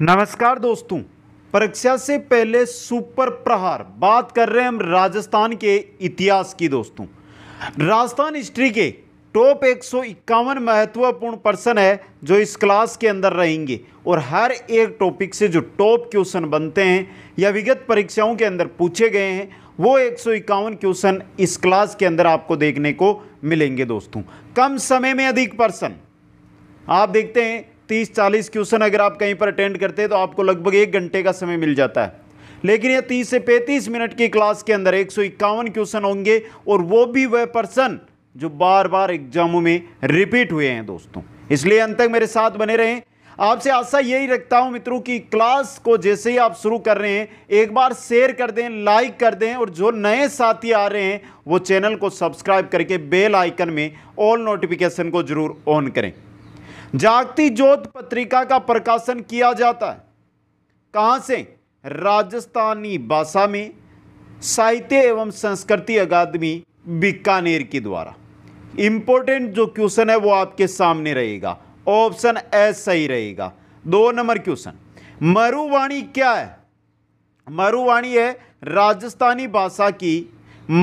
नमस्कार दोस्तों परीक्षा से पहले सुपर प्रहार बात कर रहे हैं हम राजस्थान के इतिहास की दोस्तों राजस्थान हिस्ट्री के टॉप एक महत्वपूर्ण पर्सन है जो इस क्लास के अंदर रहेंगे और हर एक टॉपिक से जो टॉप क्वेश्चन बनते हैं या विगत परीक्षाओं के अंदर पूछे गए हैं वो एक क्वेश्चन इस क्लास के अंदर आपको देखने को मिलेंगे दोस्तों कम समय में अधिक पर्सन आप देखते हैं तीस चालीस क्वेश्चन अगर आप कहीं पर अटेंड करते हैं तो आपको लगभग एक घंटे का समय मिल जाता है लेकिन यह तीस से पैंतीस मिनट की क्लास के अंदर एक क्वेश्चन होंगे और वो भी वह पर्सन जो बार बार एग्जामों में रिपीट हुए हैं दोस्तों इसलिए अंत तक मेरे साथ बने रहें आपसे आशा यही रखता हूं मित्रों की क्लास को जैसे ही आप शुरू कर रहे हैं एक बार शेयर कर दें लाइक कर दें और जो नए साथी आ रहे हैं वो चैनल को सब्सक्राइब करके बेल आइकन में ऑल नोटिफिकेशन को जरूर ऑन करें जागती ज्योत पत्रिका का प्रकाशन किया जाता है कहाँ से राजस्थानी भाषा में साहित्य एवं संस्कृति अकादमी बीकानेर के द्वारा इंपॉर्टेंट जो क्वेश्चन है वो आपके सामने रहेगा ऑप्शन एस सही रहेगा दो नंबर क्वेश्चन मरुवाणी क्या है मरुवाणी है राजस्थानी भाषा की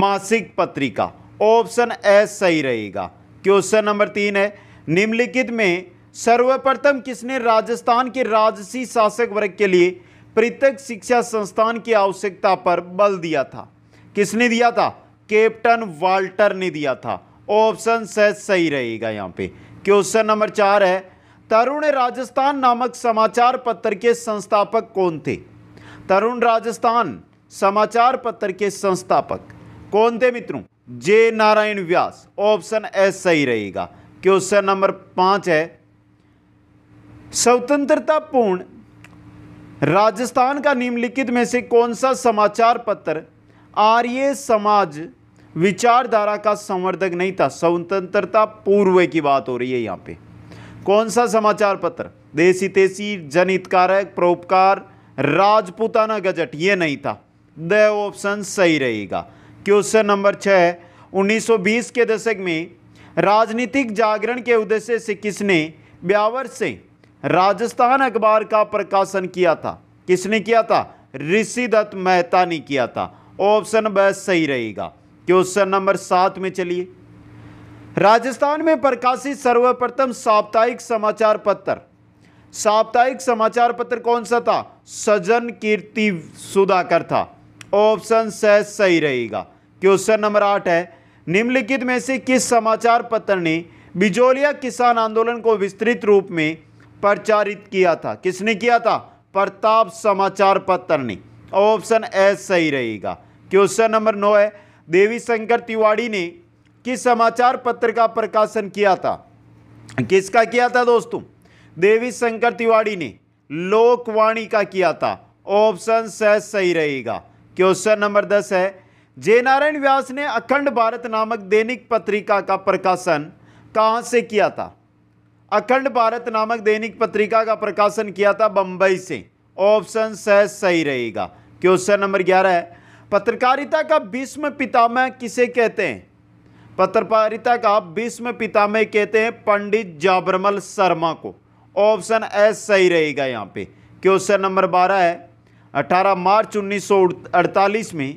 मासिक पत्रिका ऑप्शन ए सही रहेगा क्वेश्चन नंबर तीन है निम्नलिखित में सर्वप्रथम किसने राजस्थान के राजसी शासक वर्ग के लिए पृथक शिक्षा संस्थान की आवश्यकता पर बल दिया था किसने दिया था कैप्टन वाल्टर ने दिया था ऑप्शन सही रहेगा यहाँ पे क्वेश्चन नंबर चार है तरुण राजस्थान नामक समाचार पत्र के संस्थापक कौन थे तरुण राजस्थान समाचार पत्र के संस्थापक कौन थे मित्रों जे नारायण व्यास ऑप्शन एस सही रहेगा क्वेश्चन नंबर पांच है स्वतंत्रतापूर्ण राजस्थान का निम्नलिखित में से कौन सा समाचार पत्र आर्य समाज विचारधारा का संवर्धक नहीं था स्वतंत्रता पूर्व की बात हो रही है यहाँ पे कौन सा समाचार पत्र देसी तेसी जनहितकारक परोपकार राजपूताना गजट ये नहीं था द ऑप्शन सही रहेगा क्वेश्चन नंबर छः बीस के दशक में राजनीतिक जागरण के उद्देश्य से किसने ब्यावर से राजस्थान अखबार का प्रकाशन किया था किसने किया था ऋषि दत्त मेहता ने किया था ऑप्शन ब सही रहेगा क्वेश्चन नंबर सात में चलिए राजस्थान में प्रकाशित सर्वप्रथम साप्ताहिक समाचार पत्र साप्ताहिक समाचार पत्र कौन सा था सजन कीर्ति सुधाकर था ऑप्शन स सही रहेगा क्वेश्चन नंबर आठ है निम्नलिखित में से किस समाचार पत्र ने बिजोलिया किसान आंदोलन को विस्तृत रूप में प्रचारित किया था किसने किया था प्रताप समाचार पत्र ने ऑप्शन ए सही रहेगा क्वेश्चन नंबर नौ है देवी शंकर तिवाड़ी ने किस समाचार पत्र का प्रकाशन किया था किसका किया था दोस्तों देवी शंकर तिवाड़ी ने लोकवाणी का किया था ऑप्शन स सही रहेगा क्वेश्चन नंबर दस है जय नारायण व्यास ने अखंड भारत नामक दैनिक पत्रिका का प्रकाशन कहाँ से किया था अखंड भारत नामक दैनिक पत्रिका का प्रकाशन किया था बंबई से ऑप्शन सह सही रहेगा क्वेश्चन नंबर ग्यारह है पत्रकारिता का भीष्म पितामह किसे कहते हैं पत्रकारिता का भीष्म पितामह कहते हैं पंडित जाबरमल शर्मा को ऑप्शन ए सही रहेगा यहाँ पे क्वेश्चन नंबर बारह है अठारह मार्च अड़तालीस में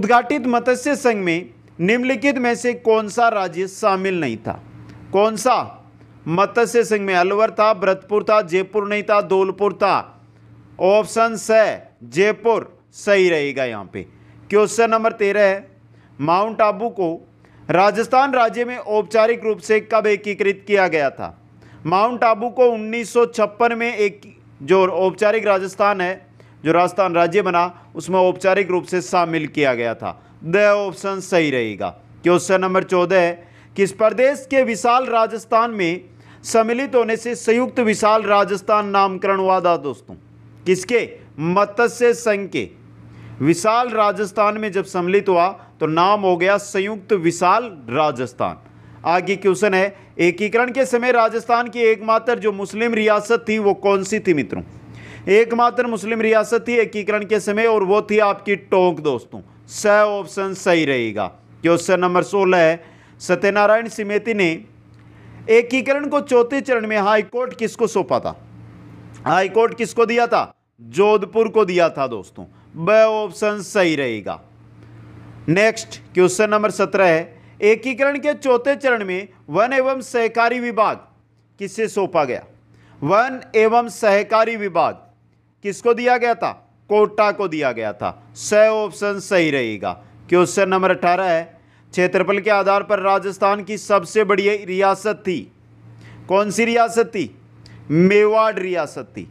उद्घाटित मत्स्य संघ में निम्नलिखित में से कौन सा राज्य शामिल नहीं था कौन सा मत्स्य सिंह में अलवर था भरतपुर था जयपुर नहीं था धौलपुर था ऑप्शन स जयपुर सही रहेगा यहाँ पे क्वेश्चन नंबर तेरह है माउंट आबू को राजस्थान राज्य में औपचारिक रूप से कब एकीकृत किया गया था माउंट आबू को उन्नीस में एक जो औपचारिक राजस्थान है जो राजस्थान राज्य बना उसमें औपचारिक रूप से शामिल किया गया था द ऑप्शन सही रहेगा क्वेश्चन नंबर चौदह है किस प्रदेश के विशाल राजस्थान में सम्मिलित होने से संयुक्त विशाल राजस्थान नामकरण हुआ था दोस्तों किसके मत्स्य संघ के विशाल राजस्थान में जब सम्मिलित हुआ तो नाम हो गया संयुक्त विशाल राजस्थान आगे क्वेश्चन है एकीकरण के समय राजस्थान की एकमात्र जो मुस्लिम रियासत थी वो कौन सी थी मित्रों एकमात्र मुस्लिम रियासत थी एकीकरण के समय और वो थी आपकी टोंक दोस्तों स ऑप्शन सही रहेगा क्वेश्चन नंबर सोलह है सत्यनारायण सिमेती ने एकीकरण को चौथे चरण में हाईकोर्ट किसको सौंपा था हाईकोर्ट किसको दिया था जोधपुर को दिया था दोस्तों ब ऑप्शन सही रहेगा नेक्स्ट क्वेश्चन नंबर सत्रह है एकीकरण के चौथे चरण में वन एवं सहकारी विभाग किससे सौंपा गया वन एवं सहकारी विभाग किसको दिया गया था कोटा को दिया गया था स ऑप्शन सही रहेगा क्वेश्चन नंबर अठारह है क्षेत्रफल के आधार पर राजस्थान की सबसे बड़ी रियासत थी कौन सी रियासत थी मेवाड़ रियासत थी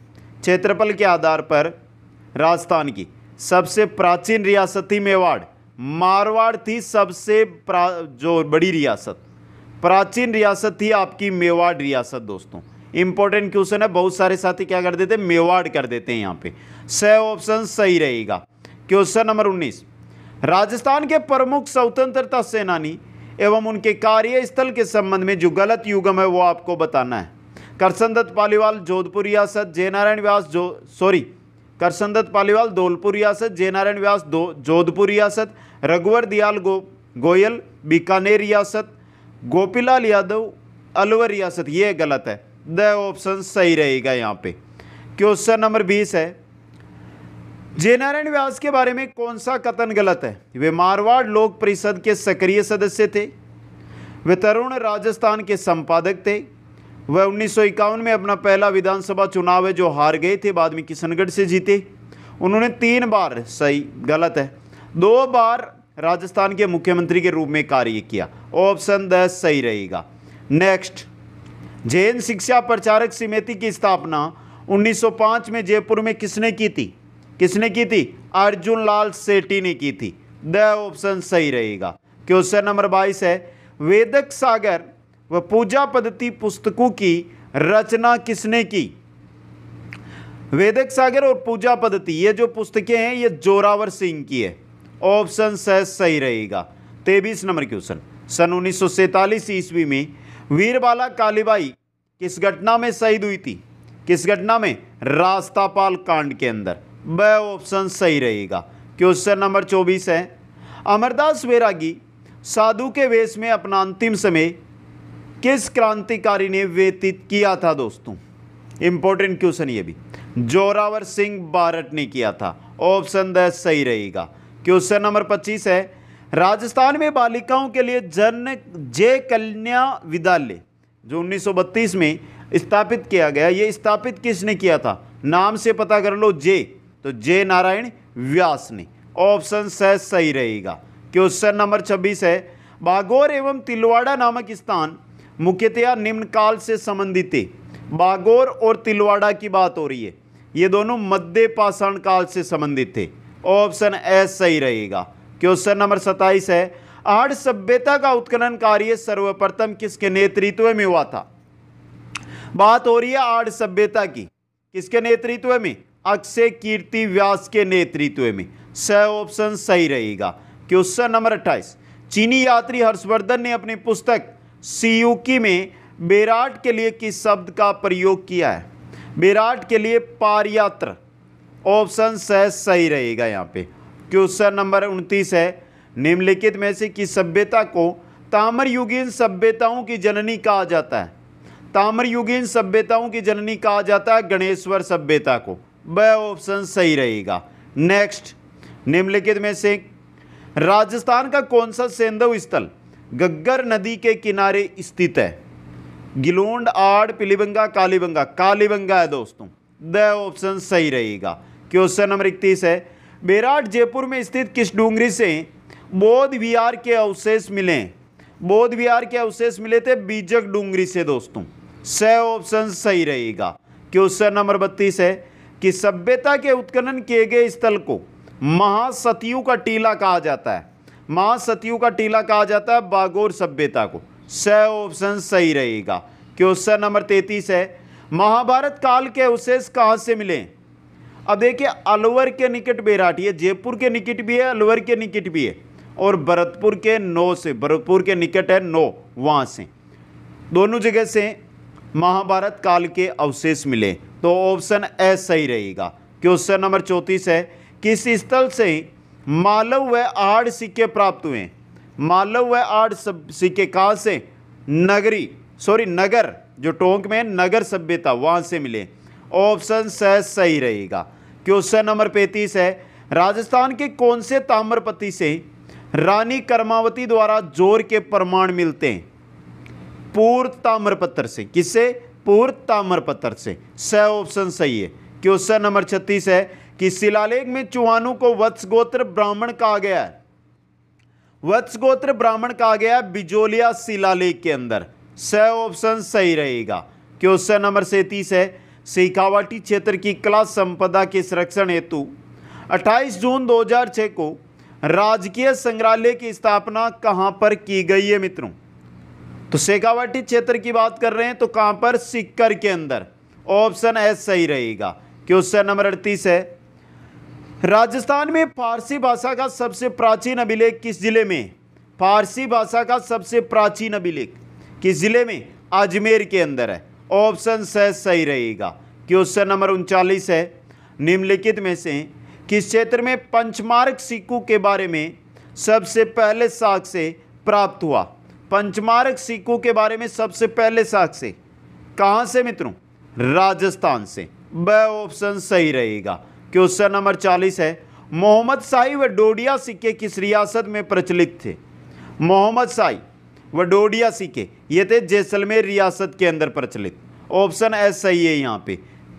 क्षेत्रफल के आधार पर राजस्थान की सबसे प्राचीन रियासत थी मेवाड़ मारवाड़ थी सबसे जो बड़ी रियासत प्राचीन रियासत थी आपकी मेवाड़ रियासत दोस्तों इंपॉर्टेंट क्वेश्चन है बहुत सारे साथी क्या कर देते मेवाड़ कर देते हैं यहाँ पे सह ऑप्शन सही रहेगा क्वेश्चन नंबर उन्नीस राजस्थान के प्रमुख स्वतंत्रता सेनानी एवं उनके कार्यस्थल के संबंध में जो गलत युगम है वो आपको बताना है करसन दत्त पालीवाल जोधपुर रियासत जयनारायण व्यास जो सॉरी करसन दत्त पालीवाल धौलपुर रियासत जयनारायण व्यास दो जोधपुर रियासत रघुवर दयाल गो गोयल बीकानेर रियासत गोपीलाल यादव अलवर रियासत ये गलत है द ऑप्शन सही रहेगा यहाँ पे क्वेश्चन नंबर बीस है जयनारायण व्यास के बारे में कौन सा कथन गलत है वे मारवाड़ लोक परिषद के सक्रिय सदस्य थे वे तरुण राजस्थान के संपादक थे वह उन्नीस में अपना पहला विधानसभा चुनाव है जो हार गए थे बाद में किशनगढ़ से जीते उन्होंने तीन बार सही गलत है दो बार राजस्थान के मुख्यमंत्री के रूप में कार्य किया ऑप्शन दस सही रहेगा नेक्स्ट जैन शिक्षा प्रचारक समिति की स्थापना 1905 में जयपुर में किसने की थी किसने की थी अर्जुन लाल सेठी ने की थी द ऑप्शन सही रहेगा क्वेश्चन नंबर बाईस है वेदक सागर व पूजा पद्धति पुस्तकों की रचना किसने की वेदक सागर और पूजा पद्धति ये जो पुस्तकें हैं ये जोरावर सिंह की है ऑप्शन सह सही रहेगा तेबीस नंबर क्वेश्चन सन उन्नीस सौ ईस्वी में वीरबाला कालीबाई किस घटना में शहीद हुई थी किस घटना में रास्तापाल कांड के अंदर वह ऑप्शन सही रहेगा क्वेश्चन नंबर चौबीस है अमरदास वैरागी साधु के वेश में अपना अंतिम समय किस क्रांतिकारी ने व्यतीत किया था दोस्तों इंपॉर्टेंट क्वेश्चन ये भी जोरावर सिंह बारट ने किया था ऑप्शन द सही रहेगा क्वेश्चन नंबर पच्चीस है राजस्थान में बालिकाओं के लिए जन जय कन्या विद्यालय जो 1932 में स्थापित किया गया ये स्थापित किसने किया था नाम से पता कर लो जे तो जय नारायण व्यास ने ऑप्शन स सही रहेगा क्वेश्चन नंबर 26 है बागोर एवं तिलवाड़ा नामक स्थान मुख्यतया निम्न काल से संबंधित है बागौर और तिलवाड़ा की बात हो रही है ये दोनों मध्य पाषाण काल से संबंधित थे ऑप्शन ए सही रहेगा क्वेश्चन नंबर सत्ताईस है आठ सभ्यता का उत्खनन कार्य सर्वप्रथम किसके नेतृत्व में हुआ था बात हो रही है आठ सभ्यता की किसके नेतृत्व में अक्षय कीर्ति व्यास के नेतृत्व में स ऑप्शन सही रहेगा क्वेश्चन नंबर अट्ठाईस चीनी यात्री हर्षवर्धन ने अपनी पुस्तक सीयूकी में बेराट के लिए किस शब्द का प्रयोग किया है बेराट के लिए पारयात्र ऑप्शन स सही रहेगा यहाँ पे क्वेश्चन नंबर उनतीस है निम्नलिखित में से किस सभ्यता को ताम्रयुगीन सभ्यताओं की जननी कहा जाता है ताम्रयुगीन सभ्यताओं की जननी कहा जाता है गणेश्वर सभ्यता को वह ऑप्शन सही रहेगा नेक्स्ट निम्नलिखित में से राजस्थान का कौन सा सेंधव स्थल गग्गर नदी के किनारे स्थित है गिलोंड आड़ पिलीबंगा कालीबंगा कालीबंगा है दोस्तों द ऑप्शन सही रहेगा क्वेश्चन नंबर इकतीस है बेराट जयपुर में स्थित किस डूंगरी से बौद्ध विहार के अवशेष मिले बौद्ध विहार के अवशेष मिले थे बीजक डूंगरी से दोस्तों स ऑप्शन सही रहेगा क्वेश्चन नंबर बत्तीस है कि सभ्यता के उत्खनन किए गए स्थल को महासतयु का टीला कहा जाता है महासतियों का टीला कहा जाता है बागोर सभ्यता को स ऑप्शन सही रहेगा क्वेश्चन नंबर तैतीस है महाभारत काल के अवशेष कहाँ से मिले अब देखिए अलवर के निकट बैराठी है जयपुर के निकट भी है अलवर के निकट भी है और भरतपुर के नौ से भरतपुर के निकट है नौ वहाँ से दोनों जगह से महाभारत काल के अवशेष मिले तो ऑप्शन ए सही रहेगा क्वेश्चन नंबर चौंतीस है किस स्थल से मालव व आड़ सिक्के प्राप्त हुए मालव व आठ सिक्के कहाँ से नगरी सॉरी नगर जो टोंक में नगर सभ्यता वहाँ से मिले ऑप्शन स सही रहेगा क्वेश्चन नंबर पैंतीस है राजस्थान के कौन से ताम्रपति से रानी कर्मावती द्वारा जोर के प्रमाण मिलते हैं पूर्व ताम्रपत्र से किससे पूर्व पत्थर से स ऑप्शन सही है क्वेश्चन नंबर छत्तीस है कि शिलालेख में चुहानों को वत्स गोत्र ब्राह्मण कहा गया है वत्स गोत्र ब्राह्मण कहा गया है बिजोलिया शिलालेख के अंदर स ऑप्शन सही रहेगा क्वेश्चन नंबर सैंतीस है शेखावाटी क्षेत्र की कला संपदा के संरक्षण हेतु 28 जून 2006 को राजकीय संग्रहालय की स्थापना कहां पर की गई है मित्रों तो शेखावाटी क्षेत्र की बात कर रहे हैं तो कहाँ पर सिक्कर के अंदर ऑप्शन एस सही रहेगा क्वेश्चन नंबर अड़तीस है राजस्थान में फारसी भाषा का सबसे प्राचीन अभिलेख किस जिले में फारसी भाषा का सबसे प्राचीन अभिलेख किस जिले में अजमेर के अंदर है ऑप्शन स सही रहेगा क्वेश्चन नंबर उनचालीस है निम्नलिखित में से किस क्षेत्र में पंचमार्ग सिक्कू के बारे में सबसे पहले साक्ष्य प्राप्त हुआ पंचमार्ग सिक्कों के बारे में सबसे पहले साक्ष्य कहां से मित्रों राजस्थान से ब ऑप्शन सही रहेगा क्वेश्चन नंबर चालीस है मोहम्मद शाही व डोडिया सिक्के किस रियासत में प्रचलित थे मोहम्मद शाही व डोडिया सिक्के ये थे जैसलमेर रियासत के अंदर प्रचलित ऑप्शन एस सही है यहाँ पे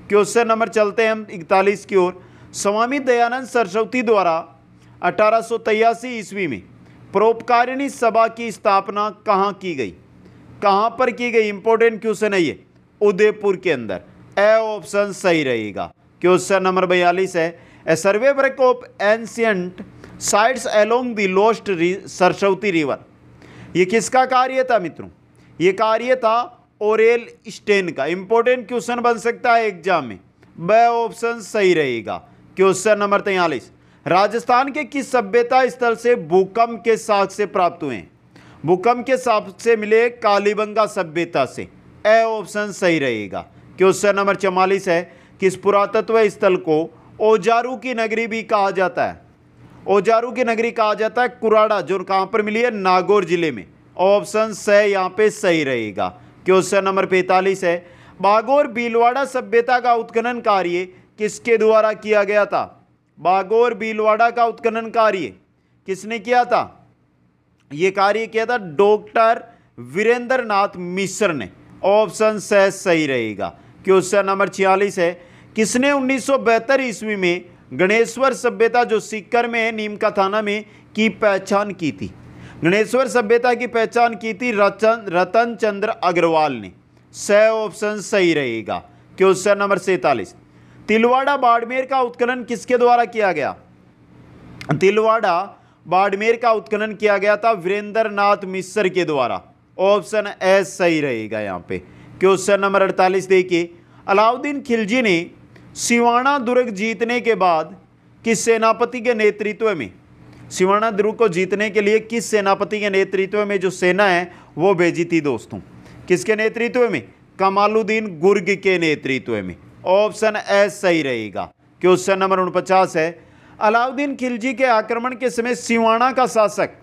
क्वेश्चन नंबर चलते हैं हम इकतालीस की ओर स्वामी दयानंद सरस्वती द्वारा अठारह ईस्वी में परोपकारिणी सभा की स्थापना कहाँ की गई कहाँ पर की गई इंपॉर्टेंट क्वेश्चन है ये उदयपुर के अंदर ए ऑप्शन सही रहेगा क्वेश्चन नंबर बयालीस है a survey work of ancient sites along the lost Saraswati river ये किसका कार्य था मित्रों ये कार्य था ओरेल स्टेन का इंपॉर्टेंट क्वेश्चन बन सकता है एग्जाम में ब ऑप्शन सही रहेगा क्वेश्चन नंबर तैयलीस राजस्थान के किस सभ्यता स्थल से भूकंप के से प्राप्त हुए भूकंप के से मिले कालीबंगा सभ्यता से ए ऑप्शन सही रहेगा क्वेश्चन नंबर चौवालीस है किस पुरातत्व स्थल को ओजारू की नगरी भी कहा जाता है ओजारू की नगरी कहा जाता है कुराड़ा जो कहां पर मिली है नागौर जिले में ऑप्शन स यहाँ पे सही रहेगा क्वेश्चन नंबर पैंतालीस है बागोर भीलवाड़ा सभ्यता का उत्खनन कार्य किसके द्वारा किया गया था बागोर बीलवाड़ा का उत्खनन कार्य किसने किया था ये कार्य किया था डॉक्टर वीरेंद्र नाथ मिश्र ने ऑप्शन सह सही रहेगा क्वेश्चन नंबर छियालीस है किसने उन्नीस सौ ईस्वी में गणेश्वर सभ्यता जो सिक्कर में है नीम का थाना में की पहचान की थी गणेश्वर सभ्यता की पहचान की थी रतन रतन चंद्र अग्रवाल ने सह ऑप्शन सही रहेगा क्वेश्चन नंबर सैतालीस तिलवाड़ा बाड़मेर का उत्खनन किसके द्वारा किया गया तिलवाड़ा बाड़मेर का उत्खनन किया गया था वीरेंद्र नाथ मिश्र के द्वारा ऑप्शन ए सही रहेगा यहाँ पे क्वेश्चन नंबर अड़तालीस देखिए अलाउद्दीन खिलजी ने सिवाना दुर्ग जीतने के बाद किस सेनापति के नेतृत्व में सिवाना दुर्ग को जीतने के लिए किस सेनापति के नेतृत्व में जो सेना है वो भेजी थी दोस्तों किसके नेतृत्व में कमालुद्दीन गुर्ग के नेतृत्व में ऑप्शन एस सही रहेगा क्वेश्चन नंबर उनपचास है अलाउद्दीन खिलजी के आक्रमण के समय सिवाणा का शासक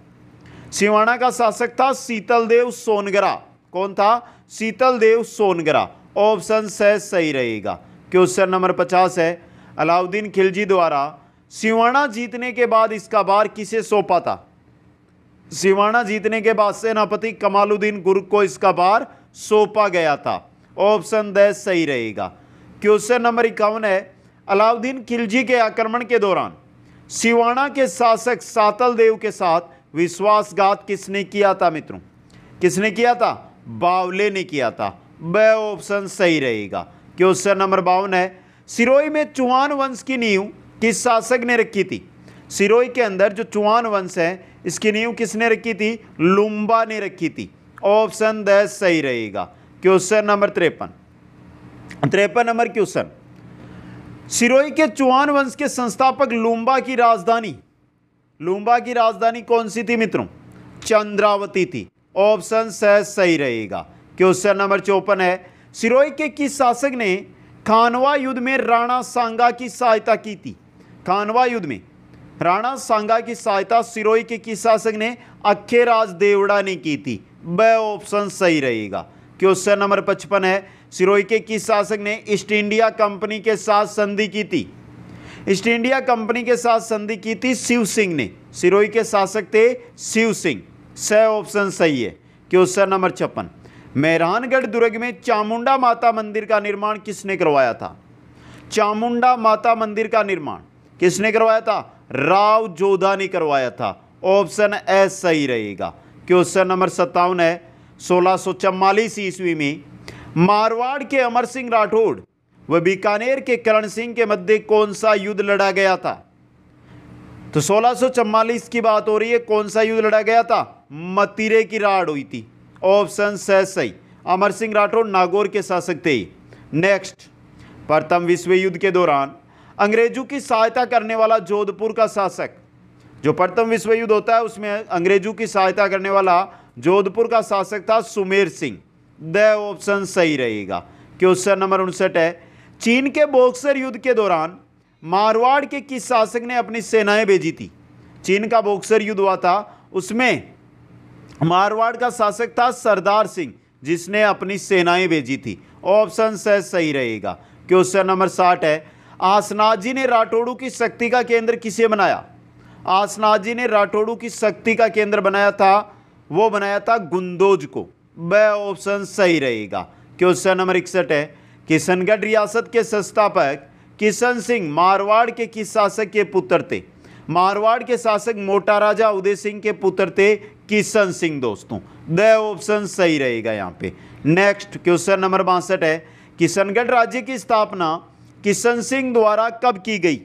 सिवाणा का शासक था शीतलदेव सोनगरा कौन था शीतलदेव सोनगरा ऑप्शन स सही रहेगा क्वेश्चन नंबर पचास है अलाउद्दीन खिलजी द्वारा सिवाणा जीतने के बाद इसका बार किसे सौंपा था सिवाणा जीतने के बाद सेनापति कमालुद्दीन गुर्ग को इसका बार सौंपा गया था ऑप्शन द सही रहेगा क्वेश्चन नंबर इक्यावन है अलाउद्दीन खिलजी के आक्रमण के दौरान सिवाना के शासक सातल देव के साथ विश्वासघात किसने किया था मित्रों किसने किया था बावले ने किया था ब ऑप्शन सही रहेगा क्वेश्चन नंबर बावन है सिरोई में चुहान वंश की नींव किस शासक ने रखी थी सिरोई के अंदर जो चुहान वंश है इसकी नींव किसने रखी थी लुम्बा ने रखी थी ऑप्शन दस सही रहेगा क्वेश्चन नंबर तिरपन त्रेपन नंबर क्वेश्चन सिरोही के चौहान वंश के संस्थापक लुम्बा की राजधानी लुम्बा की राजधानी कौन सी थी मित्रों चंद्रावती थी ऑप्शन सही रहेगा क्वेश्चन नंबर चौपन है सिरोही के किस शासक ने खानवा युद्ध में राणा सांगा की सहायता की थी खानवा युद्ध में राणा सांगा की सहायता सिरोही के किस शासक ने अखे राज देवड़ा ने की थी वह ऑप्शन सही रहेगा क्वेश्चन नंबर पचपन है के किस शासक ने ईस्ट इंडिया कंपनी के साथ संधि की थी ईस्ट इंडिया कंपनी के साथ संधि की थी शिव सिंह ने सिरोही के शासक थे शिव सिंह स ऑप्शन सही है क्वेश्चन नंबर छप्पन मेहरानगढ़ दुर्ग में चामुंडा माता मंदिर का निर्माण किसने करवाया था चामुंडा माता मंदिर का निर्माण किसने करवाया था राव जोधा ने करवाया था ऑप्शन ए सही रहेगा क्वेश्चन नंबर सत्तावन है सोलह ईस्वी में मारवाड़ के अमर सिंह राठौड़ व बीकानेर के करण सिंह के मध्य कौन सा युद्ध लड़ा गया था तो सोलह की बात हो रही है कौन सा युद्ध लड़ा गया था मतीरे की राड हुई थी ऑप्शन सह सही अमर सिंह राठौड़ नागौर के शासक थे नेक्स्ट प्रथम विश्व युद्ध के दौरान अंग्रेजों की सहायता करने वाला जोधपुर का शासक जो प्रथम विश्व युद्ध होता है उसमें अंग्रेजों की सहायता करने वाला जोधपुर का शासक था सुमेर सिंह द ऑप्शन सही रहेगा क्वेश्चन नंबर उनसठ है चीन के बॉक्सर युद्ध के दौरान मारवाड़ के किस शासक ने अपनी सेनाएं भेजी थी चीन का बॉक्सर युद्ध हुआ था उसमें मारवाड़ का शासक था सरदार सिंह जिसने अपनी सेनाएं भेजी थी ऑप्शन सह सही रहेगा क्वेश्चन नंबर साठ है जी ने राठौड़ू की शक्ति का केंद्र किसे बनाया जी ने राठौड़ू की शक्ति का केंद्र बनाया था वो बनाया था गुंदोज को ब ऑप्शन सही रहेगा क्वेश्चन नंबर इकसठ है किशनगढ़ रियासत के संस्थापक किशन सिंह मारवाड़ के किस शासक के पुत्र थे मारवाड़ के शासक मोटा राजा उदय सिंह के पुत्र थे किशन सिंह दोस्तों द ऑप्शन सही रहेगा यहाँ पे नेक्स्ट क्वेश्चन नंबर बासठ है किशनगढ़ राज्य की स्थापना किशन सिंह द्वारा कब की गई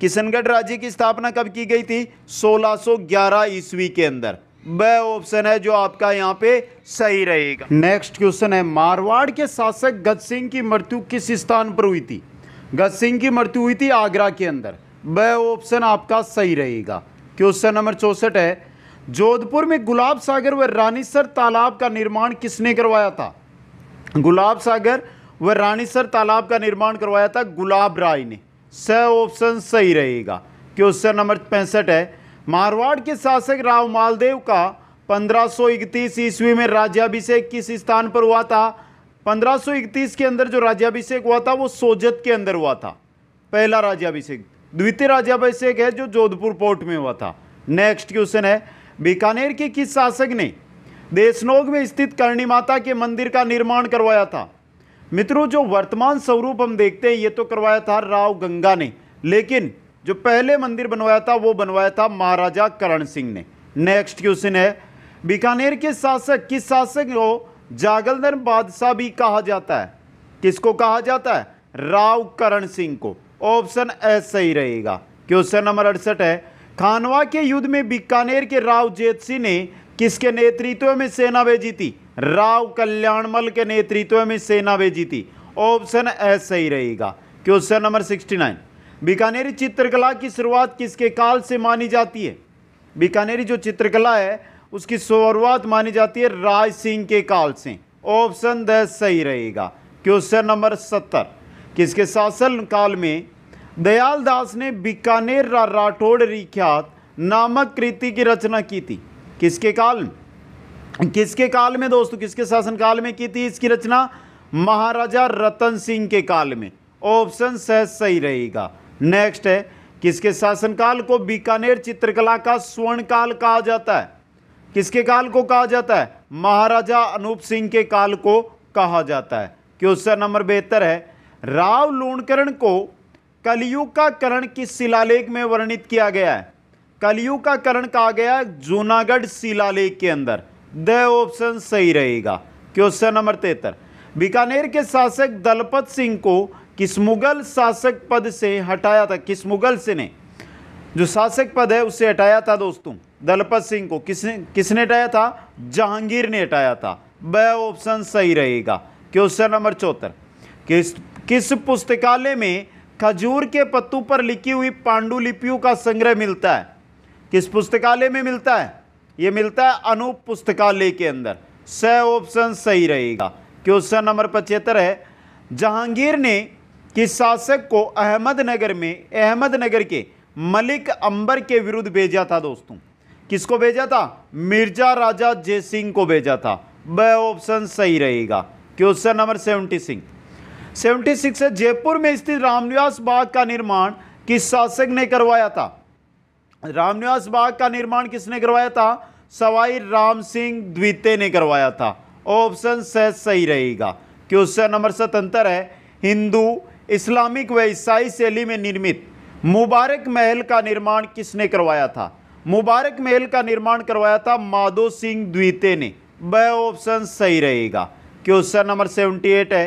किशनगढ़ राज्य की स्थापना कब की गई थी 1611 ईस्वी के अंदर वह ऑप्शन है जो आपका यहाँ पे सही रहेगा नेक्स्ट क्वेश्चन है मारवाड़ के शासक गज सिंह की मृत्यु किस स्थान पर हुई थी गज सिंह की मृत्यु हुई थी आगरा के अंदर वह ऑप्शन आपका सही रहेगा क्वेश्चन नंबर चौसठ है जोधपुर में गुलाब सागर व रानीसर तालाब का निर्माण किसने करवाया था गुलाब सागर व रानीसर तालाब का निर्माण करवाया था गुलाब राय ने स ऑप्शन सही रहेगा क्वेश्चन नंबर पैंसठ है मारवाड़ के शासक राव मालदेव का 1531 ईस्वी में राज्याभिषेक किस स्थान पर हुआ था 1531 के अंदर जो राज्याभिषेक हुआ था वो सोजत के अंदर हुआ था पहला राज्याभिषेक द्वितीय राज्याभिषेक है जो जोधपुर पोर्ट में हुआ था नेक्स्ट क्वेश्चन है बीकानेर के किस शासक ने देशनोग में स्थित करणी माता के मंदिर का निर्माण करवाया था मित्रों जो वर्तमान स्वरूप हम देखते हैं ये तो करवाया था राव गंगा ने लेकिन जो पहले मंदिर बनवाया था वो बनवाया था महाराजा करण सिंह ने नेक्स्ट क्वेश्चन है बीकानेर के शासक किस शासक को जागलधर बादशाह भी कहा जाता है किसको कहा जाता है राव करण सिंह को ऑप्शन ए सही रहेगा क्वेश्चन नंबर अड़सठ है खानवा के युद्ध में बीकानेर के राव जेत सिंह ने किसके नेतृत्व में सेना भेजी थी राव कल्याणमल के नेतृत्व में सेना भेजी थी ऑप्शन ए सही रहेगा क्वेश्चन नंबर सिक्सटी नाइन बीकानेरी चित्रकला की शुरुआत किसके काल से मानी जाती है बीकानेरी जो चित्रकला है उसकी शुरुआत मानी जाती है राज सिंह के काल से ऑप्शन द सही रहेगा क्वेश्चन नंबर सत्तर किसके शासन काल में दयाल दास ने बीकानेर रा राठौड़ रिख्यात नामक कृति की रचना की थी किसके काल में किसके काल में दोस्तों किसके शासन काल में की थी इसकी रचना महाराजा रतन सिंह के काल में ऑप्शन सह सही रहेगा नेक्स्ट है किसके शासनकाल को बीकानेर चित्रकला का स्वर्ण काल कहा जाता है किसके काल को कहा जाता है महाराजा अनूप सिंह के काल को कहा जाता है क्वेश्चन नंबर बेहतर है राव लूणकरण को कलयुग का करण किस शिलालेख में वर्णित किया गया है कलयुग का करण कहा गया जूनागढ़ शिलालेख के अंदर द ऑप्शन सही रहेगा क्वेश्चन नंबर तेहतर बीकानेर के शासक दलपत सिंह को किस मुग़ल शासक पद से हटाया था किस मुग़ल से ने जो शासक पद है उससे हटाया था दोस्तों दलपत सिंह को किसने किसने हटाया था जहांगीर ने हटाया था ब ऑप्शन सही रहेगा क्वेश्चन नंबर चौहत्तर किस किस पुस्तकालय में खजूर के पत्तों पर लिखी हुई पांडुलिपियों का संग्रह मिलता है किस पुस्तकालय में मिलता है ये मिलता है अनूप पुस्तकालय के अंदर स ऑप्शन सही रहेगा क्वेश्चन नंबर पचहत्तर है जहांगीर ने कि शासक को अहमदनगर में अहमदनगर के मलिक अंबर के विरुद्ध भेजा था दोस्तों किसको भेजा था मिर्जा राजा जय सिंह को भेजा था वह ऑप्शन सही रहेगा क्वेश्चन नंबर सेवेंटी सिंह सेवेंटी सिक्स है जयपुर में स्थित रामनिवास बाग का निर्माण किस शासक ने करवाया था रामनिवास बाग का निर्माण किसने करवाया था सवाई राम सिंह द्वितीय ने करवाया था ऑप्शन सही रहेगा क्वेश्चन नंबर सतहत्तर है हिंदू इस्लामिक व ईसाई शैली में निर्मित मुबारक महल का निर्माण किसने करवाया था मुबारक महल का निर्माण करवाया था माधो सिंह द्वितीय ने बह ऑप्शन सही रहेगा क्वेश्चन नंबर सेवेंटी एट है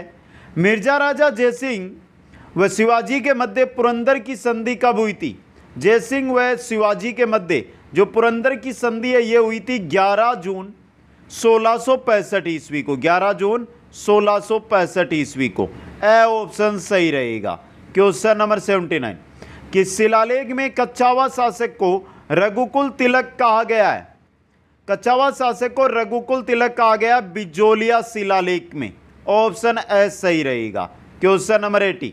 मिर्जा राजा जयसिंह व शिवाजी के मध्य पुरंदर की संधि कब हुई थी जयसिंह व शिवाजी के मध्य जो पुरंदर की संधि है ये हुई थी 11 जून सोलह ईस्वी को 11 जून सोलह ईस्वी को ए ऑप्शन सही रहेगा क्वेश्चन नंबर 79 कि शिलालेख में कच्चावा शासक को रघुकुल तिलक कहा गया है कच्चावा शासक को रघुकुल तिलक कहा गया बिजोलिया शिलालेख में ऑप्शन ए सही रहेगा क्वेश्चन नंबर 80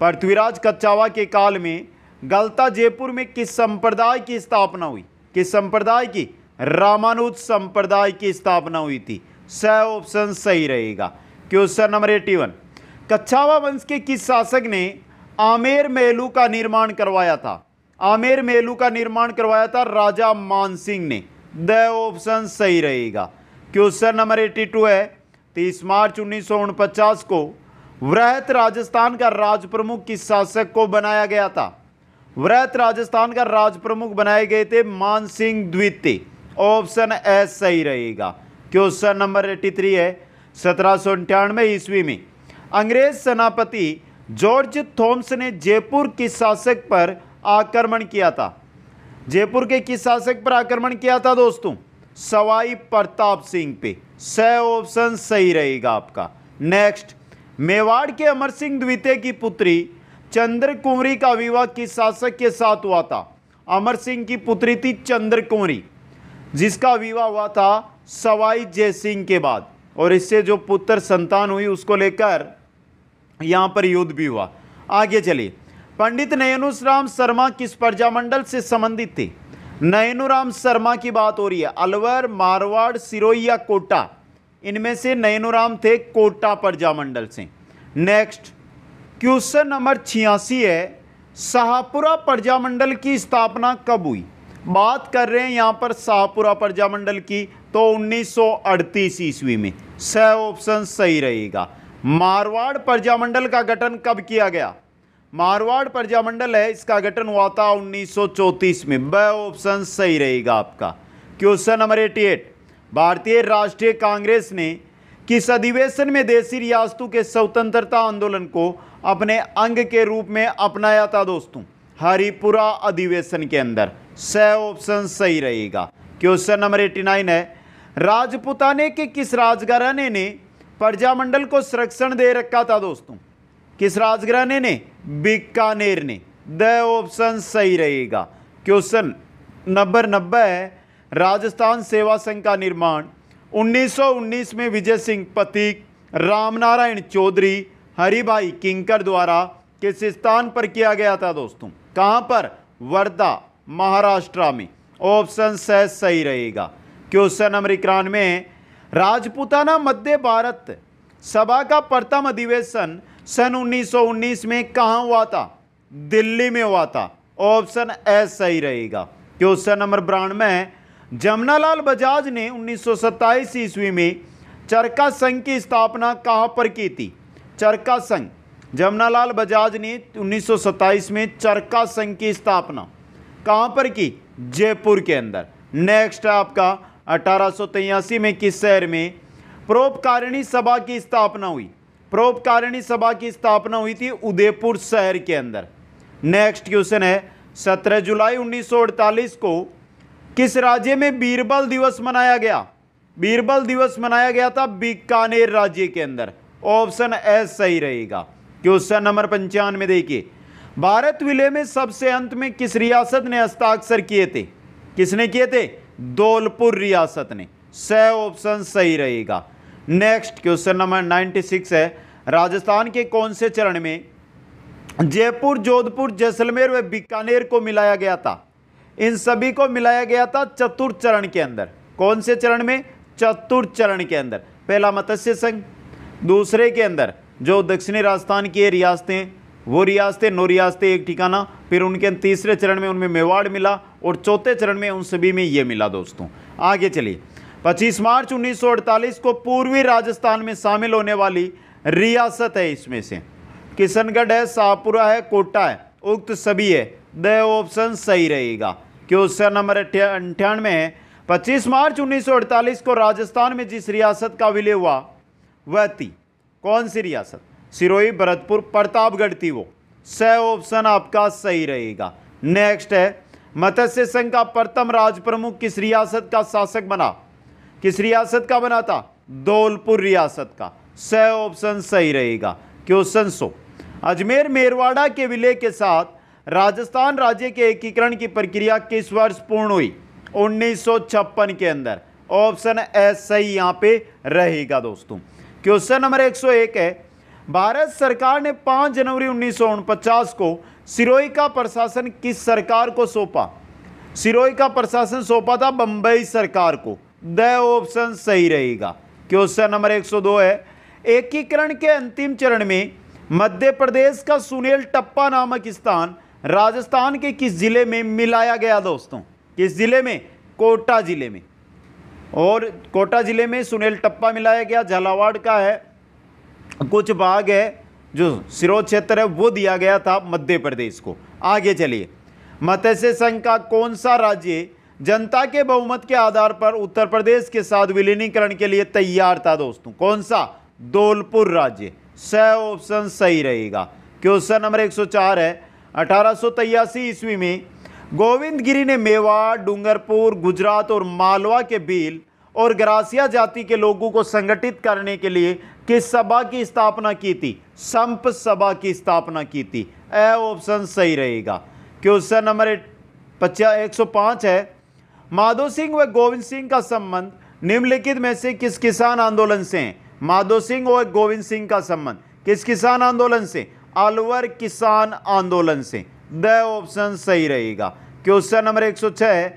पृथ्वीराज कच्चावा के काल में गलता जयपुर में किस संप्रदाय की स्थापना हुई किस संप्रदाय की रामानुज संप्रदाय की स्थापना हुई थी स ऑप्शन सही रहेगा question number eighty one Kachhwaha वंश के किस शासक ने आमेर मेलू का निर्माण करवाया था आमेर मेलू का निर्माण करवाया था राजा मानसिंह ने द ऑप्शन सही रहेगा क्वेश्चन नंबर एटी टू है तीस मार्च उन्नीस को वृहत राजस्थान का राज प्रमुख किस शासक को बनाया गया था वृहत राजस्थान का राज प्रमुख बनाए गए थे मानसिंह द्वितीय ऑप्शन ए सही रहेगा क्वेश्चन नंबर एट्टी थ्री है सत्रह सौ अंठानवे ईस्वी में अंग्रेज सेनापति जॉर्ज थॉम्स ने जयपुर किस शासक पर आक्रमण किया था जयपुर के किस शासक पर आक्रमण किया था दोस्तों सवाई प्रताप सिंह पे स ऑप्शन सही रहेगा आपका नेक्स्ट मेवाड़ के अमर सिंह द्वितीय की पुत्री चंद्र कुंवरी का विवाह किस शासक के साथ हुआ था अमर सिंह की पुत्री थी चंद्र कुंवरी जिसका विवाह हुआ था सवाई जय सिंह के बाद और इससे जो पुत्र संतान हुई उसको लेकर यहाँ पर युद्ध भी हुआ आगे चलिए पंडित राम शर्मा किस प्रजामंडल से संबंधित थे नयनुराम शर्मा की बात हो रही है अलवर मारवाड़ सिरोही या कोटा इनमें से नयनुराम थे कोटा प्रजामंडल से नेक्स्ट क्वेश्चन नंबर छियासी है शाहपुरा प्रजामंडल की स्थापना कब हुई बात कर रहे हैं यहाँ पर शाहपुरा प्रजामंडल की तो 1938 ईस्वी में स ऑप्शन सही रहेगा मारवाड़ प्रजामंडल का गठन कब किया गया मारवाड़ प्रजामंडल है इसका गठन हुआ था 1934 में ब ऑप्शन सही रहेगा आपका क्वेश्चन नंबर 88 भारतीय राष्ट्रीय कांग्रेस ने किस अधिवेशन में देसी रियासतों के स्वतंत्रता आंदोलन को अपने अंग के रूप में अपनाया था दोस्तों हरिपुरा अधिवेशन के अंदर स ऑप्शन सही रहेगा क्वेश्चन नंबर 89 है राजपुताने के किस राजघराने ने प्रजामंडल को संरक्षण दे रखा था दोस्तों किस राजघराने ने बीकानेर ने द ऑप्शन सही रहेगा क्वेश्चन नंबर नब्बे है राजस्थान सेवा संघ का निर्माण 1919 में विजय सिंह पतिक रामनारायण चौधरी हरिभाई किंकर द्वारा किस स्थान पर किया गया था दोस्तों कहाँ पर वर्धा महाराष्ट्र में ऑप्शन सह सही रहेगा क्वेश्चन नंबर इक्यानवे राजपूताना मध्य भारत सभा का प्रथम अधिवेशन सन 1919 में कहाँ हुआ था दिल्ली में हुआ था ऑप्शन ए सही रहेगा क्वेश्चन नंबर बानवे जमुनालाल बजाज ने उन्नीस ईस्वी में चरका संघ की स्थापना कहाँ पर की थी चरका संघ जमुनालाल बजाज ने उन्नीस में चरका संघ की स्थापना कहाँ पर की जयपुर के अंदर नेक्स्ट आपका अठारह में किस शहर में प्रोपकारिणी सभा की स्थापना हुई प्रोपकारिणी सभा की स्थापना हुई थी उदयपुर शहर के अंदर नेक्स्ट क्वेश्चन है 17 जुलाई 1948 को किस राज्य में बीरबल दिवस मनाया गया बीरबल दिवस मनाया गया था बीकानेर राज्य के अंदर ऑप्शन ए सही रहेगा क्वेश्चन नंबर पंचानवे देखिए भारत विलय में सबसे अंत में किस रियासत ने हस्ताक्षर किए थे किसने किए थे धौलपुर रियासत ने सह ऑप्शन सही रहेगा नेक्स्ट क्वेश्चन नंबर 96 है राजस्थान के कौन से चरण में जयपुर जोधपुर जैसलमेर व बीकानेर को मिलाया गया था इन सभी को मिलाया गया था चतुर्थ चरण के अंदर कौन से चरण में चतुर्थ चरण के अंदर पहला मत्स्य संघ दूसरे के अंदर जो दक्षिणी राजस्थान की रियासतें वो रियासतें नौ रियासतें एक ठिकाना फिर उनके तीसरे चरण में उनमें मेवाड़ मिला और चौथे चरण में उन सभी में ये मिला दोस्तों आगे चलिए 25 मार्च 1948 को पूर्वी राजस्थान में शामिल होने वाली रियासत है इसमें से किशनगढ़ है शाहपुरा है कोटा है उक्त सभी है द ऑप्शन सही रहेगा क्वेश्चन नंबर अंठानवे है पच्चीस मार्च 1948 को राजस्थान में जिस रियासत का विलय हुआ वह थी कौन सी रियासत सिरोही भरतपुर प्रतापगढ़ थी वो स ऑप्शन आपका सही रहेगा नेक्स्ट है मत्स्य संघ का प्रथम राज प्रमुख किस रियासत का शासक बना किस रियासत का बना था दौलपुर रियासत का स ऑप्शन सही रहेगा क्वेश्चन सो अजमेर मेरवाड़ा के विलय के साथ राजस्थान राज्य के एकीकरण की प्रक्रिया किस वर्ष पूर्ण हुई उन्नीस के अंदर ऑप्शन ए सही यहाँ पे रहेगा दोस्तों क्वेश्चन नंबर 101 है भारत सरकार ने 5 जनवरी उन्नीस को सिरोही का प्रशासन किस सरकार को सौंपा सिरोही का प्रशासन सौंपा था बंबई सरकार को द ऑप्शन सही रहेगा क्वेश्चन नंबर 102 है एकीकरण के अंतिम चरण में मध्य प्रदेश का सुनील टप्पा नामक स्थान राजस्थान के किस जिले में मिलाया गया दोस्तों किस जिले में कोटा जिले में और कोटा जिले में सुनील टप्पा मिलाया गया झालावाड़ का है कुछ भाग है जो सिरोज क्षेत्र है वो दिया गया था मध्य प्रदेश को आगे चलिए मत्स्य संघ का कौन सा राज्य जनता के बहुमत के आधार पर उत्तर प्रदेश के साथ विलीनीकरण के लिए तैयार था दोस्तों कौन सा दौलपुर राज्य स ऑप्शन सही रहेगा क्वेश्चन नंबर 104 है अठारह ईस्वी में गोविंद गिरी ने मेवाड़ डूंगरपुर गुजरात और मालवा के बिल और ग्रासिया जाति के लोगों को संगठित करने के लिए किस सभा की स्थापना की थी संप सभा की स्थापना की थी ए ऑप्शन सही रहेगा क्वेश्चन नंबर पचास एक सौ पाँच है माधो सिंह व गोविंद सिंह का संबंध निम्नलिखित में से किस किसान आंदोलन से है माधो सिंह और गोविंद सिंह का संबंध किस किसान आंदोलन से अलवर किसान आंदोलन से द ऑप्शन सही रहेगा क्वेश्चन नंबर एक सौ छः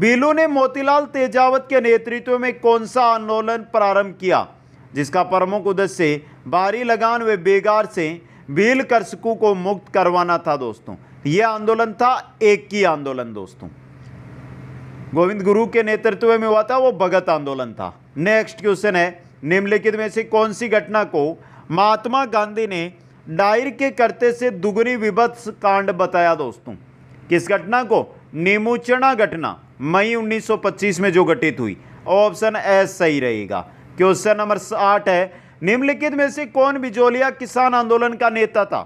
बीलू ने मोतीलाल तेजावत के नेतृत्व में कौन सा आंदोलन प्रारंभ किया जिसका प्रमुख उद्देश्य बाहरी लगान व बेगार से भील कृषकों को मुक्त करवाना था दोस्तों यह आंदोलन था एक की आंदोलन दोस्तों गोविंद गुरु के नेतृत्व में हुआ था वो भगत आंदोलन था नेक्स्ट क्वेश्चन है निम्नलिखित में से कौन सी घटना को महात्मा गांधी ने डायर के करते से दुगुनी विभत्स कांड बताया दोस्तों किस घटना को निमोचना घटना मई 1925 में जो घटित हुई ऑप्शन एस सही रहेगा क्वेश्चन नंबर आठ है निम्नलिखित में से कौन बिजोलिया किसान आंदोलन का नेता था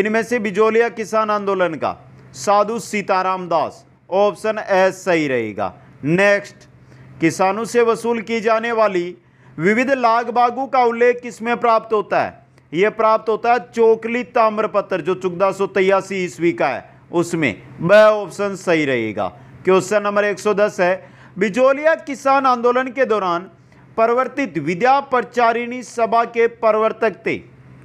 इनमें से बिजोलिया किसान आंदोलन का साधु सीताराम दास ऑप्शन ए सही रहेगा नेक्स्ट किसानों से वसूल की जाने वाली विविध लाग बागू का उल्लेख किसमें प्राप्त होता है यह प्राप्त होता है चोकली ताम्रपत्र जो चौदह सौ तेयासी ईस्वी का है उसमें वह ऑप्शन सही रहेगा क्वेश्चन नंबर 110 है बिजोलिया किसान आंदोलन के दौरान परिवर्तित विद्या प्रचारिणी सभा के प्रवर्तक थे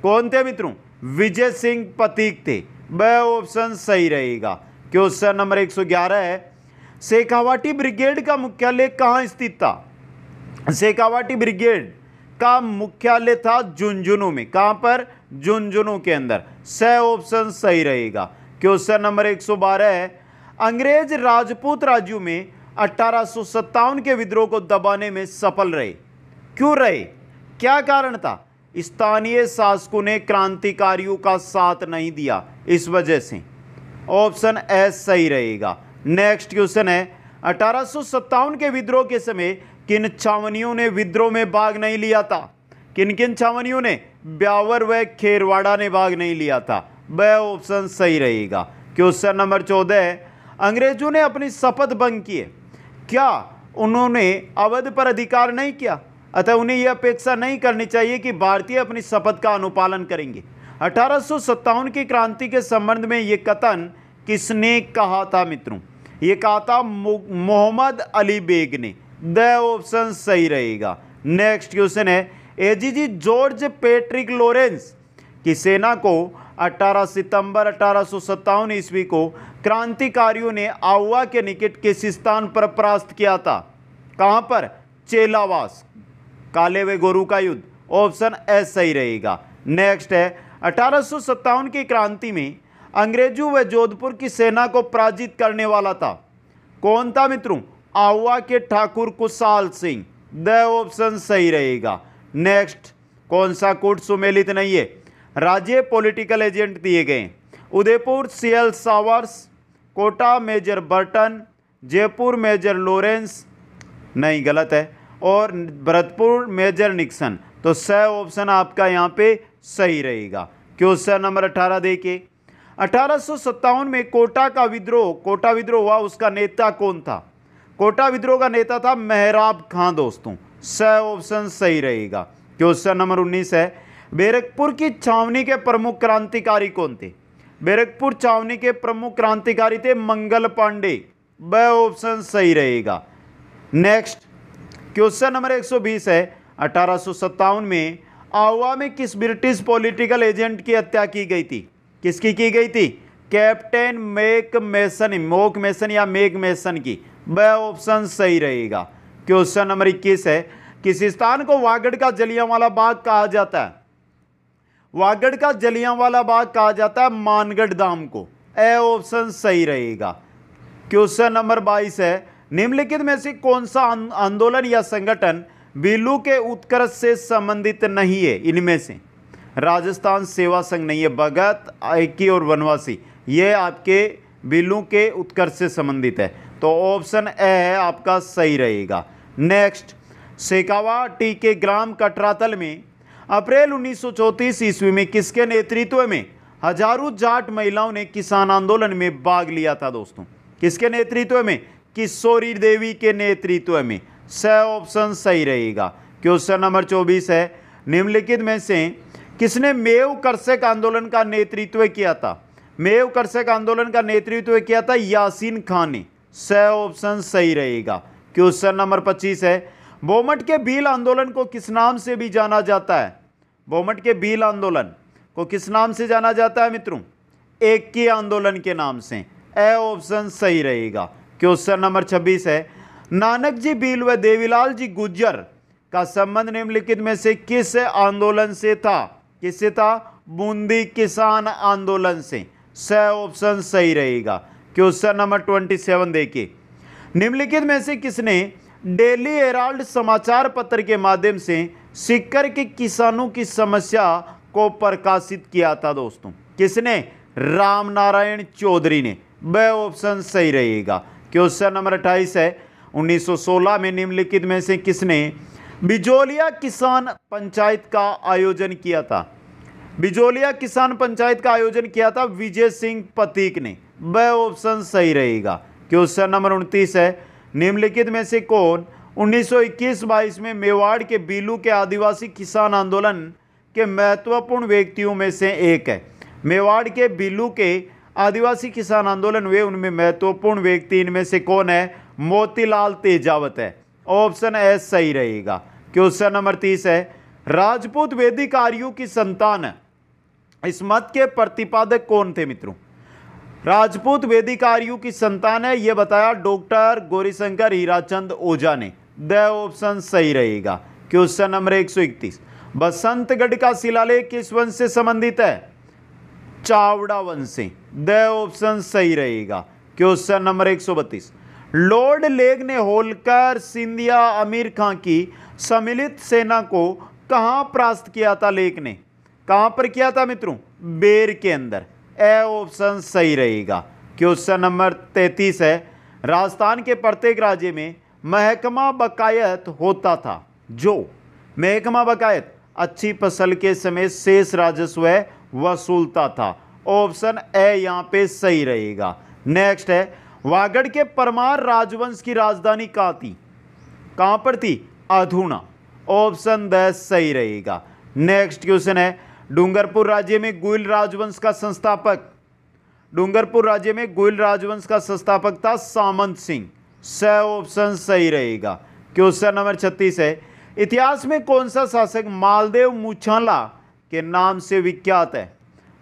कौन थे मित्रों विजय सिंह पतिक थे वह ऑप्शन सही रहेगा क्वेश्चन नंबर 111 है शेखावाटी ब्रिगेड का मुख्यालय कहाँ स्थित था शेखावाटी ब्रिगेड का मुख्यालय था झुंझुनू में कहाँ पर झुंझुनू के अंदर स ऑप्शन सही रहेगा क्वेश्चन नंबर 112 है अंग्रेज राजपूत राज्यों में अट्ठारह के विद्रोह को दबाने में सफल रहे क्यों रहे क्या कारण था स्थानीय शासकों ने क्रांतिकारियों का साथ नहीं दिया इस वजह से ऑप्शन ए सही रहेगा नेक्स्ट क्वेश्चन है अठारह के विद्रोह के समय किन छावनियों ने विद्रोह में भाग नहीं लिया था किन किन छावनियों ने ब्यावर व खेरवाड़ा ने भाग नहीं लिया था वह ऑप्शन सही रहेगा क्वेश्चन नंबर चौदह अंग्रेजों ने अपनी शपथ भंग किए क्या उन्होंने अवध पर अधिकार नहीं किया अतः उन्हें यह अपेक्षा नहीं करनी चाहिए कि भारतीय अपनी शपथ का अनुपालन करेंगे अठारह की क्रांति के संबंध में ये कथन किसने कहा था मित्रों ये कहा था मोहम्मद अली बेग ने द ऑप्शन सही रहेगा नेक्स्ट क्वेश्चन है एजीजी जॉर्ज पेट्रिक लॉरेंस की सेना को 18 सितंबर अठारह ईस्वी को क्रांतिकारियों ने आउवा के निकट किस स्थान पर परास्त किया था कहां पर चेलावास काले वे गोरु का युद्ध ऑप्शन एस सही रहेगा नेक्स्ट है अठारह की क्रांति में अंग्रेजों व जोधपुर की सेना को पराजित करने वाला था कौन था मित्रों आउवा के ठाकुर कुशाल सिंह द ऑप्शन सही रहेगा नेक्स्ट कौन सा कोट सुमेलित नहीं है राज्य पॉलिटिकल एजेंट दिए गए Udaipur CL Showers Kota Major Burton Jaipur Major Lawrence नहीं गलत है और भरतपुर मेजर निक्सन तो स ऑप्शन आपका यहाँ पे सही रहेगा क्वेश्चन नंबर अठारह देखिए अठारह में कोटा का विद्रोह कोटा विद्रोह हुआ उसका नेता कौन था कोटा विद्रोह का नेता था मेहराब खां दोस्तों स ऑप्शन सही रहेगा क्वेश्चन नंबर 19 है बैरकपुर की छावनी के प्रमुख क्रांतिकारी कौन थे बैरकपुर छावनी के प्रमुख क्रांतिकारी थे मंगल पांडे वह ऑप्शन सही रहेगा नेक्स्ट क्वेश्चन नंबर 120 है अठारह में आवा में किस ब्रिटिश पॉलिटिकल एजेंट की हत्या की गई थी किसकी की गई थी captain Mac Mason Monck Mason या मेक मेसन की वह ऑप्शन सही रहेगा क्वेश्चन नंबर 21 है किसी स्थान को वागड़ का जलियावाला बाग कहा जाता है वागड़ का जलियांवाला बाग कहा जाता है मानगढ़ धाम को ए ऑप्शन सही रहेगा क्वेश्चन नंबर बाईस है निम्नलिखित में से कौन सा आंदोलन या संगठन बिल्लू के उत्कर्ष से संबंधित नहीं है इनमें से राजस्थान सेवा संघ नहीं है भगत आयकी और वनवासी ये आपके बिल्लू के उत्कर्ष से संबंधित है तो ऑप्शन ए है आपका सही रहेगा नेक्स्ट शेखावा टी के ग्राम कटरातल में अप्रैल उन्नीस सौ ईस्वी में किसके नेतृत्व में हजारों जाट महिलाओं ने किसान आंदोलन में भाग लिया था दोस्तों किसके नेतृत्व में किशोरी देवी के नेतृत्व में स ऑप्शन सही रहेगा क्वेश्चन नंबर चौबीस है निम्नलिखित में से किसने मेव कर्षक आंदोलन का नेतृत्व किया था मेव कर्षक आंदोलन का नेतृत्व किया था यासीन खान ने स ऑप्शन सही रहेगा क्वेश्चन नंबर पच्चीस है बोमट के भील आंदोलन को किस नाम से भी जाना जाता है बोमट के भील आंदोलन को किस नाम से जाना जाता है मित्रों एक के आंदोलन के नाम से ए ऑप्शन सही रहेगा क्वेश्चन नंबर छब्बीस है नानक जी भील व देवीलाल जी गुज्जर का संबंध निम्नलिखित में से किस आंदोलन से था किससे था बूंदी किसान आंदोलन से स ऑप्शन सही रहेगा क्वेश्चन नंबर ट्वेंटी सेवन देखिए निम्नलिखित में से किसने डेली हेराल्ड समाचार पत्र के माध्यम से सीकर के किसानों की समस्या को प्रकाशित किया था दोस्तों किसने राम नारायण चौधरी ने वह ऑप्शन सही रहेगा क्वेश्चन नंबर अट्ठाईस है 1916 में निम्नलिखित में से किसने बिजोलिया किसान पंचायत का आयोजन किया था बिजोलिया किसान पंचायत का आयोजन किया था विजय सिंह पतीक ने वह ऑप्शन सही रहेगा क्वेश्चन नंबर उनतीस है निम्नलिखित में से कौन 1921-22 में मेवाड़ के बीलू के आदिवासी किसान आंदोलन के महत्वपूर्ण व्यक्तियों में से एक है मेवाड़ के बीलू के आदिवासी किसान आंदोलन वे उनमें महत्वपूर्ण व्यक्ति इनमें से कौन है मोतीलाल तेजावत है ऑप्शन एस सही रहेगा क्वेश्चन नंबर तीस है राजपूत वेदिकारियों की संतान इस मत के प्रतिपादक कौन थे मित्रों राजपूत वेदिक आर्यू की संतान है यह बताया डॉक्टर गौरीशंकर हीराचंद ओझा ने द ऑप्शन सही रहेगा क्वेश्चन नंबर एक सौ इकतीस बसंतगढ़ का शिलालेख किस वंश से संबंधित है चावड़ा वंश से द ऑप्शन सही रहेगा क्वेश्चन नंबर एक सौ बत्तीस लॉर्ड लेग ने होलकर सिंधिया आमिर खां की सम्मिलित सेना को कहां परास्त किया था लेक ने कहां पर किया था मित्रों बेर के अंदर ए ऑप्शन सही रहेगा क्वेश्चन नंबर तैतीस है राजस्थान के प्रत्येक राज्य में महकमा बकायत होता था जो महकमा बकायत अच्छी फसल के समय शेष राजस्व वसूलता था ऑप्शन ए यहाँ पे सही रहेगा नेक्स्ट है वागड़ के परमार राजवंश की राजधानी कहाँ थी कहाँ पर थी अधूना ऑप्शन द सही रहेगा नेक्स्ट क्वेश्चन है डूंगरपुर राज्य में गोयल राजवंश का संस्थापक डूंगरपुर राज्य में गोयल राजवंश का संस्थापक था सामंत सिंह स ऑप्शन सही रहेगा क्वेश्चन नंबर छत्तीस है इतिहास में कौन सा शासक मालदेव मुछाला के नाम से विख्यात है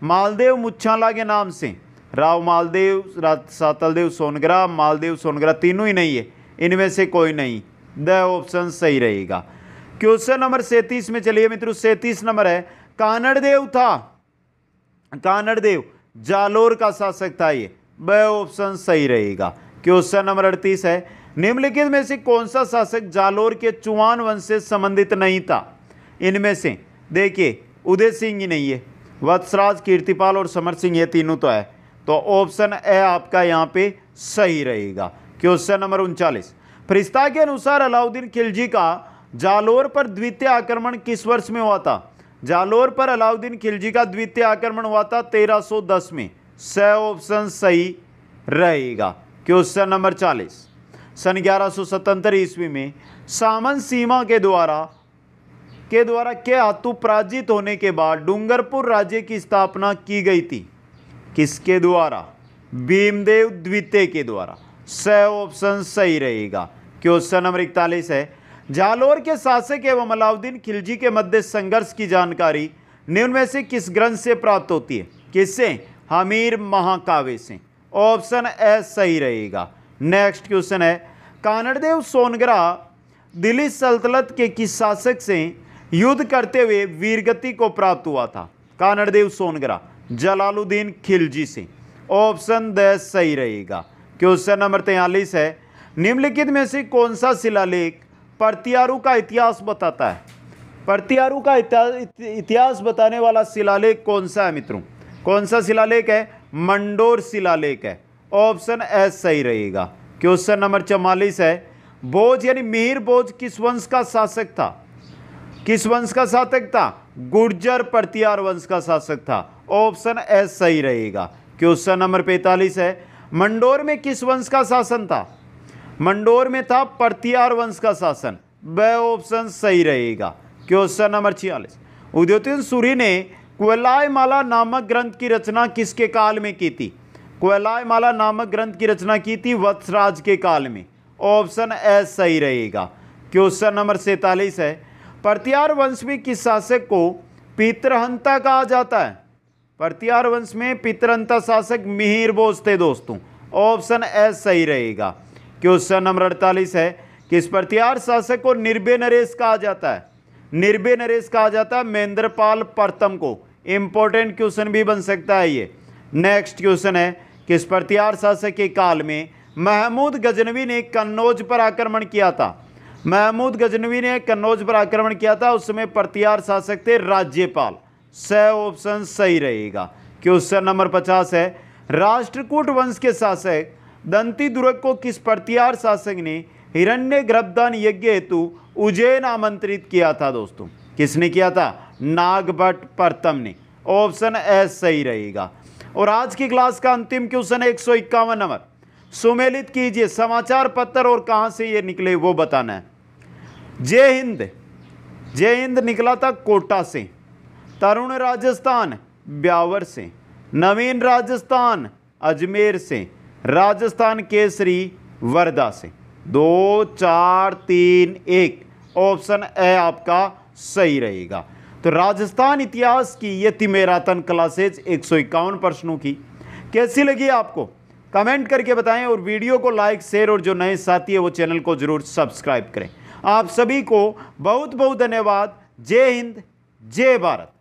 मालदेव मुछाला के नाम से राव मालदेव सातलदेव सोनगरा मालदेव सोनगरा तीनों ही नहीं है इनमें से कोई नहीं द ऑप्शन सही रहेगा क्वेश्चन नंबर सैंतीस में चलिए मित्रों सैंतीस नंबर है कानड़देव था कानड़देव जालोर का शासक था ये वह ऑप्शन सही रहेगा क्वेश्चन नंबर अड़तीस है निम्नलिखित में से कौन सा शासक जालोर के चुवान वंश से संबंधित नहीं था इनमें से देखिए उदय सिंह ही नहीं है वत्सराज कीर्तिपाल और समर सिंह ये तीनों तो है तो ऑप्शन ए आपका यहाँ पे सही रहेगा क्वेश्चन नंबर उनचालीस फरिश्ता के अनुसार अलाउद्दीन खिलजी का जालोर पर द्वितीय आक्रमण किस वर्ष में हुआ था जालोर पर अलाउद्दीन खिलजी का द्वितीय आक्रमण हुआ था 1310 में स ऑप्शन सही रहेगा क्वेश्चन नंबर 40 सन ग्यारह सौ ईस्वी में सामन सीमा के द्वारा के द्वारा के हाथों पराजित होने के बाद डूंगरपुर राज्य की स्थापना की गई थी किसके द्वारा भीमदेव द्वितीय के द्वारा स ऑप्शन सही रहेगा क्वेश्चन नंबर इकतालीस है जालोर के शासक एवं अलाउद्दीन खिलजी के मध्य संघर्ष की जानकारी निम्न में से किस ग्रंथ से प्राप्त होती है किससे हमीर महाकाव्य से ऑप्शन ए सही रहेगा नेक्स्ट क्वेश्चन है कानड़देव सोनगरा दिल्ली सल्तनत के किस शासक से युद्ध करते हुए वीरगति को प्राप्त हुआ था कानड़देव सोनगरा जलालुद्दीन खिलजी से ऑप्शन द सही रहेगा क्वेश्चन नंबर तैयलीस है निम्नलिखित में से कौन सा शिलालेख परतियारू का इतिहास बताता है परतियारू का इतिहास बताने वाला शिलालेख कौन सा है मित्रों कौन सा शिलालेख है मंडोर शिलालेख है ऑप्शन एस सही रहेगा क्वेश्चन नंबर चौवालीस है बोझ यानी मिहिर बोझ किस वंश का शासक था किस वंश का शासक था गुर्जर प्रतियार वंश का शासक था ऑप्शन एस सही रहेगा क्वेश्चन नंबर पैंतालीस है मंडोर में किस वंश का शासन था मंडोर में था परतियार वंश का शासन वह ऑप्शन सही रहेगा क्वेश्चन नंबर छियालीस उद्योतन सूरी ने कोयलाय माला नामक ग्रंथ की रचना किसके काल में की थी क्वेलायमाला माला नामक ग्रंथ की रचना की थी वत्सराज के काल में ऑप्शन एस सही रहेगा क्वेश्चन नंबर सैतालीस है प्रतियार वंश में किस शासक को पितरहंता कहा जाता है प्रतियार वंश में पितरहंता शासक मिहिर बोझ थे दोस्तों ऑप्शन एस सही रहेगा क्वेश्चन नंबर अड़तालीस है कि इस शासक को निर्भय नरेश कहा जाता है निर्भय नरेश कहा जाता है महेंद्रपाल प्रथम को इंपॉर्टेंट क्वेश्चन भी बन सकता है ये नेक्स्ट क्वेश्चन है कि इस शासक के काल में महमूद गजनवी ने कन्नौज पर आक्रमण किया था महमूद गजनवी ने कन्नौज पर आक्रमण किया था उस समय प्रत्यार शासक थे राज्यपाल स ऑप्शन सही रहेगा क्वेश्चन नंबर पचास है राष्ट्रकूट वंश के शासक दंती दुर्ग को किस प्रतिहार शासक ने हिरण्य गर्भदान यज्ञ हेतु उज्जैन आमंत्रित किया था दोस्तों किसने किया था नागभट प्रथम ने ऑप्शन ए सही रहेगा और आज की क्लास का अंतिम क्वेश्चन है एक नंबर सुमेलित कीजिए समाचार पत्र और कहां से ये निकले वो बताना है जय हिंद जय हिंद निकला था कोटा से तरुण राजस्थान ब्यावर से नवीन राजस्थान अजमेर से राजस्थान केसरी वर्दा से दो चार तीन एक ऑप्शन ए आपका सही रहेगा तो राजस्थान इतिहास की ये थी मेरातन क्लासेज एक सौ इक्यावन प्रश्नों की कैसी लगी आपको कमेंट करके बताएं और वीडियो को लाइक शेयर और जो नए साथी है वो चैनल को ज़रूर सब्सक्राइब करें आप सभी को बहुत बहुत धन्यवाद जय हिंद जय भारत